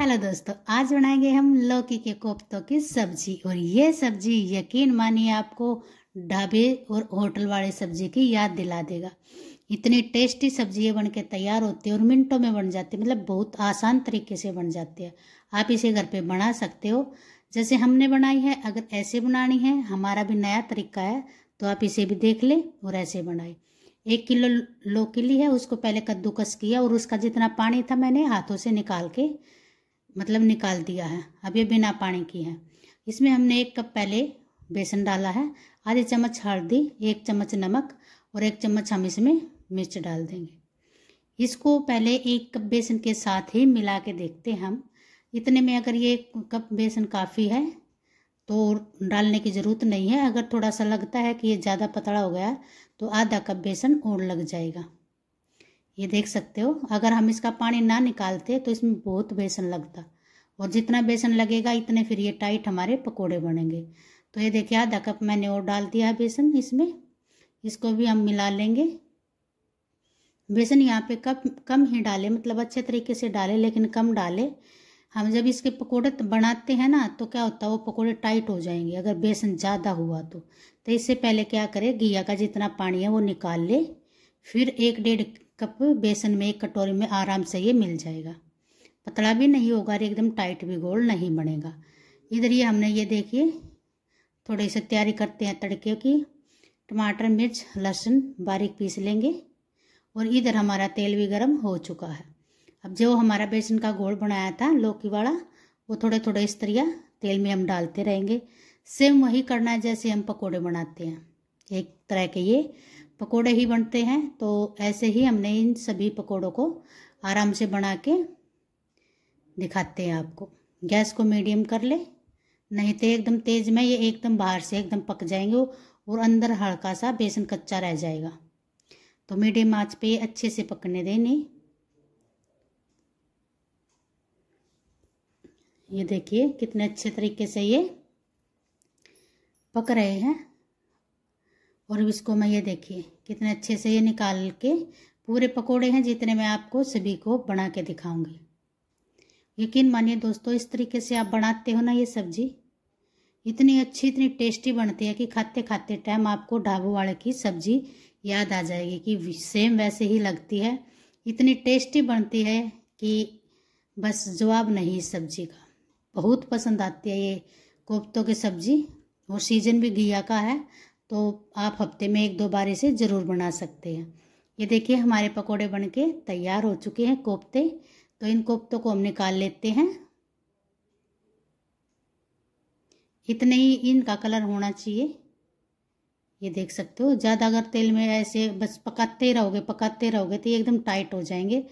Hello दोस्तों आज बनाएंगे हम लौकी के कोफ्तों की सब्जी और ये सब्जी यकीन मानिए आपको ढाबे और होटल वाले सब्जी की याद दिला देगा इतनी टेस्टी सब्जी ये बन के तैयार होती है और मिनटों में बन जाती है मतलब बहुत आसान तरीके से बन जाती है आप इसे घर पे बना सकते हो जैसे हमने बनाई है अगर ऐसे बनानी है हमारा भी नया तरीका है तो आप इसे भी देख लें और ऐसे बनाए एक किलो लौकी ली है उसको पहले कद्दूकस किया और उसका जितना पानी था मैंने हाथों से निकाल के मतलब निकाल दिया है अब ये बिना पानी की है इसमें हमने एक कप पहले बेसन डाला है आधी चम्मच हल्दी एक चम्मच नमक और एक चम्मच हम इसमें मिर्च डाल देंगे इसको पहले एक कप बेसन के साथ ही मिला के देखते हैं हम इतने में अगर ये कप बेसन काफ़ी है तो डालने की ज़रूरत नहीं है अगर थोड़ा सा लगता है कि ये ज़्यादा पतला हो गया तो आधा कप बेसन और लग जाएगा ये देख सकते हो अगर हम इसका पानी ना निकालते तो इसमें बहुत बेसन लगता और जितना बेसन लगेगा इतने फिर ये टाइट हमारे पकोड़े बनेंगे तो ये देखिए आधा कप मैंने और डाल दिया है बेसन इसमें इसको भी हम मिला लेंगे बेसन यहाँ पे कप कम ही डाले मतलब अच्छे तरीके से डाले लेकिन कम डाले हम जब इसके पकोड़े बनाते हैं ना तो क्या होता है वो पकोड़े टाइट हो जाएंगे अगर बेसन ज़्यादा हुआ तो तो इससे पहले क्या करें घिया का जितना पानी है वो निकाल ले फिर एक डेढ़ कप बेसन में एक कटोरी में आराम से ये मिल जाएगा पतला भी नहीं होगा और एकदम टाइट भी गोल नहीं बनेगा इधर ये हमने ये देखिए थोड़ी सी तैयारी करते हैं तड़के की टमाटर मिर्च लहसुन बारीक पीस लेंगे और इधर हमारा तेल भी गर्म हो चुका है अब जो हमारा बेसन का घोल बनाया था लौकी वाला वो थोड़े थोड़े इस तरह तेल में हम डालते रहेंगे सेम वही करना है जैसे हम पकोड़े बनाते हैं एक तरह के ये पकोड़े ही बनते हैं तो ऐसे ही हमने इन सभी पकोड़ों को आराम से बना के दिखाते हैं आपको गैस को मीडियम कर ले नहीं तो एकदम तेज़ में ये एकदम बाहर से एकदम पक जाएंगे और अंदर हल्का सा बेसन कच्चा रह जाएगा तो मीडियम आंच पे ये अच्छे से पकने देने ये देखिए कितने अच्छे तरीके से ये पक रहे हैं और इसको मैं ये देखिए कितने अच्छे से ये निकाल के पूरे पकोड़े हैं जितने मैं आपको सभी को बना के दिखाऊंगी यकीन मानिए दोस्तों इस तरीके से आप बनाते हो ना ये सब्जी इतनी अच्छी इतनी टेस्टी बनती है कि खाते खाते टाइम आपको ढाबू वाले की सब्जी याद आ जाएगी कि सेम वैसे ही लगती है इतनी टेस्टी बनती है कि बस जवाब नहीं इस सब्जी का बहुत पसंद आती है ये कोफ्तों की सब्जी और सीजन भी घिया का है तो आप हफ्ते में एक दो बार इसे ज़रूर बना सकते हैं ये देखिए हमारे पकोड़े बन के तैयार हो चुके हैं कोफ्ते तो इन कोफ्तों को हम निकाल लेते हैं इतने ही इनका कलर होना चाहिए ये देख सकते हो ज़्यादा अगर तेल में ऐसे बस पकाते रहोगे पकाते रहोगे तो ये एकदम टाइट हो जाएंगे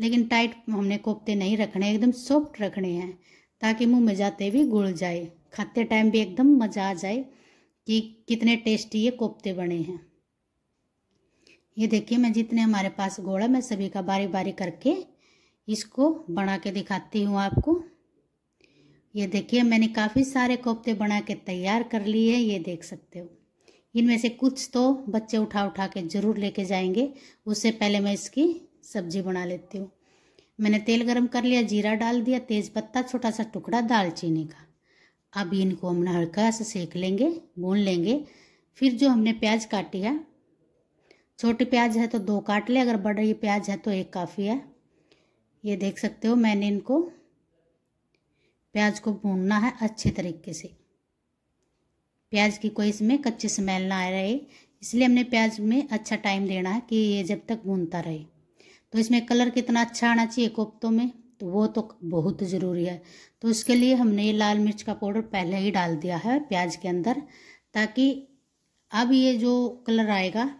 लेकिन टाइट हमने कोफ्ते नहीं रखने एकदम सॉफ्ट रखने हैं ताकि मुंह में जाते भी गुड़ जाए खाते टाइम भी एकदम मज़ा आ जाए कि कितने टेस्टी ये कोफ्ते बने हैं ये देखिए मैं जितने हमारे पास घोड़ा मैं सभी का बारी बारी करके इसको बना के दिखाती हूँ आपको ये देखिए मैंने काफ़ी सारे कोफ्ते बना के तैयार कर लिए हैं ये देख सकते हो इनमें से कुछ तो बच्चे उठा उठा के ज़रूर लेके जाएंगे उससे पहले मैं इसकी सब्जी बना लेती हूँ मैंने तेल गरम कर लिया जीरा डाल दिया तेज़पत्ता छोटा सा टुकड़ा दालचीनी का अब इनको हम हल्का से सेक लेंगे भून लेंगे फिर जो हमने प्याज काटी है छोटे प्याज है तो दो काट ले अगर ये प्याज है तो एक काफ़ी है ये देख सकते हो मैंने इनको प्याज को भूनना है अच्छे तरीके से प्याज की कोई इसमें कच्ची स्मेल ना आ रहे इसलिए हमने प्याज में अच्छा टाइम देना है कि ये जब तक भूनता रहे तो इसमें कलर कितना अच्छा आना चाहिए कोफ्तों में वो तो बहुत ज़रूरी है तो इसके लिए हमने ये लाल मिर्च का पाउडर पहले ही डाल दिया है प्याज के अंदर ताकि अब ये जो कलर आएगा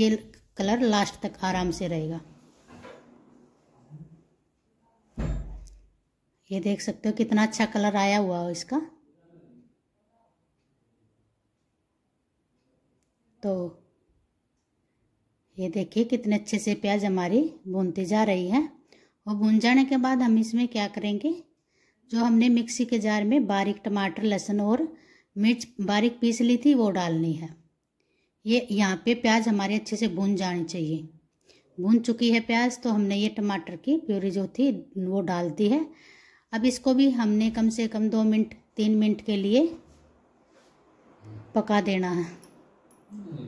ये कलर लास्ट तक आराम से रहेगा ये देख सकते हो कितना अच्छा कलर आया हुआ हो इसका तो ये देखिए कितने अच्छे से प्याज हमारी भूनती जा रही है और भून जाने के बाद हम इसमें क्या करेंगे जो हमने मिक्सी के जार में बारीक टमाटर लहसुन और मिर्च बारीक पीस ली थी वो डालनी है ये यहाँ पे प्याज हमारे अच्छे से भून जानी चाहिए भून चुकी है प्याज तो हमने ये टमाटर की प्यूरी जो थी वो डाल दी है अब इसको भी हमने कम से कम दो मिनट तीन मिनट के लिए पका देना है हम्म।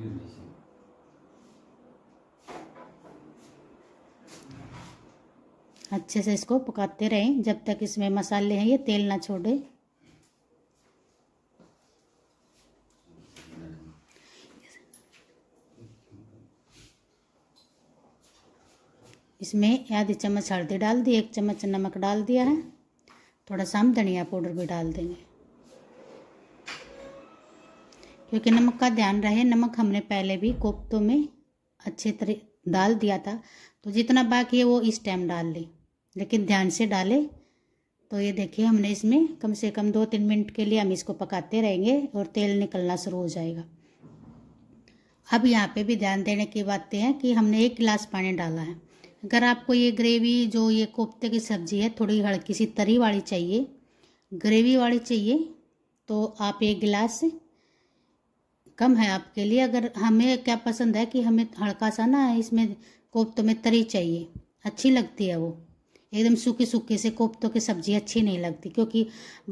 अच्छे से इसको पकाते रहें जब तक इसमें मसाले हैं ये तेल ना छोड़े इसमें आधी चम्मच हल्दी डाल दी एक चम्मच नमक डाल दिया है थोड़ा सा हम धनिया पाउडर भी डाल देंगे क्योंकि नमक का ध्यान रहे नमक हमने पहले भी कोफ्तों में अच्छे तरह डाल दिया था तो जितना बाकी है वो इस टाइम डाल लें लेकिन ध्यान से डालें तो ये देखिए हमने इसमें कम से कम दो तीन मिनट के लिए हम इसको पकाते रहेंगे और तेल निकलना शुरू हो जाएगा अब यहाँ पे भी ध्यान देने की बातें हैं कि हमने एक गिलास पानी डाला है अगर आपको ये ग्रेवी जो ये कोफ्ते की सब्ज़ी है थोड़ी हल्की सी तरी वाली चाहिए ग्रेवी वाली चाहिए तो आप एक गिलास कम है आपके लिए अगर हमें क्या पसंद है कि हमें हल्का सा ना इसमें कोफ्तों में तरी चाहिए अच्छी लगती है वो एकदम सूखे सूखे से कोफ्तों की सब्ज़ी अच्छी नहीं लगती क्योंकि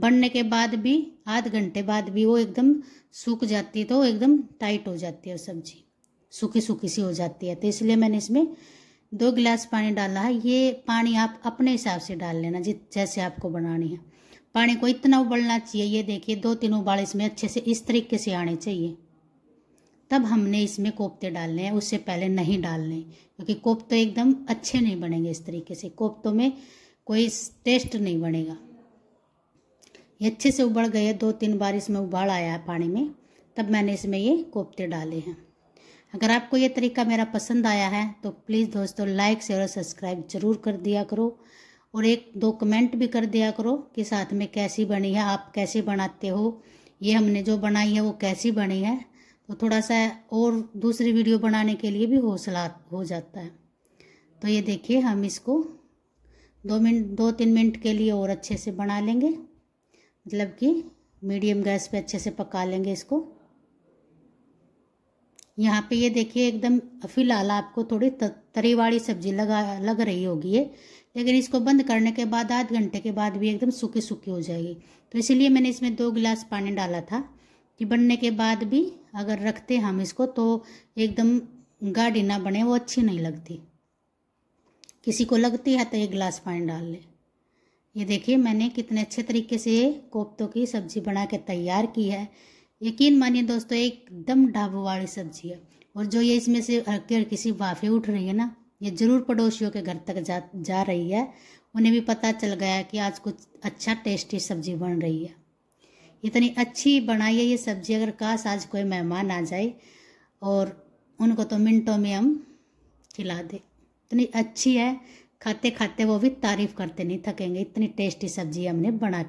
बनने के बाद भी आध घंटे बाद भी वो एकदम सूख जाती है तो एकदम टाइट हो जाती है सब्ज़ी सूखी सूखी सी हो जाती है तो इसलिए मैंने इसमें दो गिलास पानी डाला है ये पानी आप अपने हिसाब से डाल लेना जित जैसे आपको बनानी है पानी को इतना उबलना चाहिए ये देखिए दो तीन उबाल इसमें अच्छे से इस तरीके से आने चाहिए तब हमने इसमें कोफ्ते डालने हैं उससे पहले नहीं डालने क्योंकि कोफ्ते एकदम अच्छे नहीं बनेंगे इस तरीके से कोफ्तों में कोई टेस्ट नहीं बनेगा ये अच्छे से उबड़ गए दो तीन बार इसमें उबाल आया है पानी में तब मैंने इसमें ये कोफ्ते डाले हैं अगर आपको ये तरीका मेरा पसंद आया है तो प्लीज़ दोस्तों लाइक शेयर और सब्सक्राइब ज़रूर कर दिया करो और एक दो कमेंट भी कर दिया करो कि साथ में कैसी बनी है आप कैसे बनाते हो ये हमने जो बनाई है वो कैसी बनी है तो थोड़ा सा और दूसरी वीडियो बनाने के लिए भी हौसला हो जाता है तो ये देखिए हम इसको दो मिनट दो तीन मिनट के लिए और अच्छे से बना लेंगे मतलब कि मीडियम गैस पे अच्छे से पका लेंगे इसको यहाँ पे ये देखिए एकदम फिलहाल आपको थोड़ी तरी वाली सब्जी लगा लग रही होगी ये लेकिन इसको बंद करने के बाद आध घंटे के बाद भी एकदम सूखी सूखी हो जाएगी तो इसलिए मैंने इसमें दो गिलास पानी डाला था कि बनने के बाद भी अगर रखते हम इसको तो एकदम गाढ़ी ना बने वो अच्छी नहीं लगती किसी को लगती है तो एक गिलास पानी डाल ले ये देखिए मैंने कितने अच्छे तरीके से कोफ्तों की सब्ज़ी बना के तैयार की है यकीन मानिए दोस्तों एकदम ढाबू वाली सब्जी है और जो ये इसमें से हल्की हल्की सी वाफे उठ रही है ना ये ज़रूर पड़ोसियों के घर तक जा जा रही है उन्हें भी पता चल गया कि आज कुछ अच्छा टेस्टी सब्जी बन रही है इतनी अच्छी बनाई है ये सब्जी अगर काश आज कोई मेहमान आ जाए और उनको तो मिनटों में हम खिला दे इतनी अच्छी है खाते खाते वो भी तारीफ़ करते नहीं थकेंगे इतनी टेस्टी सब्जी हमने बना के